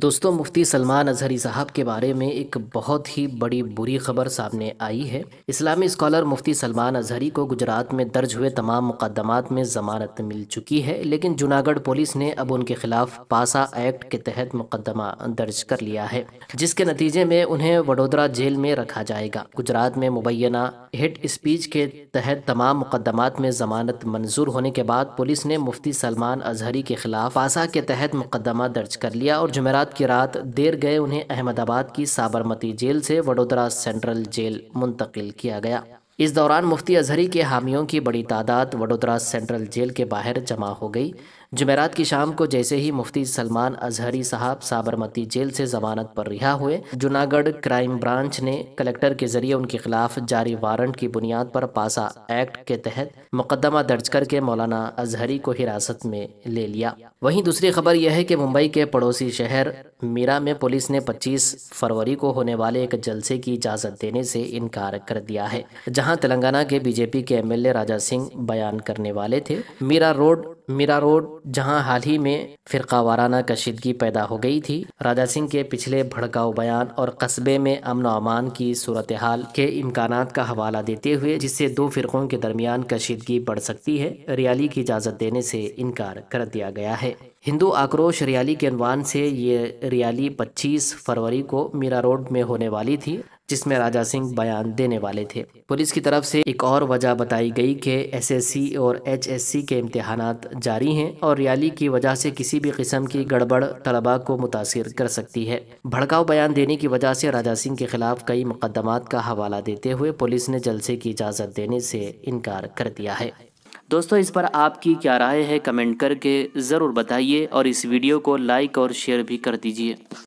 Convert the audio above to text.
दोस्तों मुफ्ती सलमान अजहरी साहब के बारे में एक बहुत ही बड़ी बुरी खबर सामने आई है इस्लामी स्कॉलर मुफ्ती सलमान अजहरी को गुजरात में दर्ज हुए तमाम मुकदमात में जमानत मिल चुकी है लेकिन जूनागढ़ पुलिस ने अब उनके खिलाफ पासा एक्ट के तहत मुकदमा दर्ज कर लिया है जिसके नतीजे में उन्हें वडोदरा जेल में रखा जाएगा गुजरात में मुबैना हिट स्पीच के तहत तमाम मुकदमात में जमानत मंजूर होने के बाद पुलिस ने मुफ्ती सलमान अजहरी के खिलाफ पासा के तहत मुकदमा दर्ज कर लिया और जुमेरा गुजरात की रात देर गए उन्हें अहमदाबाद की साबरमती जेल से वडोदरा सेंट्रल जेल मुंतकिल किया गया इस दौरान मुफ्ती अजहरी के हामियों की बड़ी तादाद वडोदरा सेंट्रल जेल के बाहर जमा हो गई जमेरात की शाम को जैसे ही मुफ्ती सलमान अजहरी साहब साबरमती जेल से जमानत पर रिहा हुए जूनागढ़ क्राइम ब्रांच ने कलेक्टर के जरिए उनके खिलाफ जारी वारंट की बुनियाद पर पासा एक्ट के तहत मुकदमा दर्ज करके मौलाना अजहरी को हिरासत में ले लिया वहीं दूसरी खबर यह है कि मुंबई के पड़ोसी शहर मीरा में पुलिस ने 25 फरवरी को होने वाले एक जलसे की इजाज़त देने से इनकार कर दिया है जहां तेलंगाना के बीजेपी के एमएलए राजा सिंह बयान करने वाले थे मीरा रोड मीरा रोड जहां हाल ही में फिरका वाराना कशीदगी पैदा हो गई थी राजा सिंह के पिछले भड़काऊ बयान और कस्बे में अमन अमान की सूरत हाल के इम्कान का हवाला देते हुए जिससे दो फिरकों के दरमियान कशीदगी बढ़ सकती है रियाली की इजाज़त देने से इनकार कर दिया गया है हिंदू आक्रोश रियाली के अनवान से ये रियाली 25 फरवरी को मीरा रोड में होने वाली थी जिसमें राजा सिंह बयान देने वाले थे पुलिस की तरफ से एक और वजह बताई गई कि एसएससी और एचएससी के इम्तहान जारी हैं और रैली की वजह से किसी भी किस्म की गड़बड़ तलबा को मुतासर कर सकती है भड़काऊ बयान देने की वजह से राजा सिंह के खिलाफ कई मुकदमात का हवाला देते हुए पुलिस ने जलसे की इजाज़त देने से इनकार कर दिया है दोस्तों इस पर आपकी क्या राय है कमेंट करके ज़रूर बताइए और इस वीडियो को लाइक और शेयर भी कर दीजिए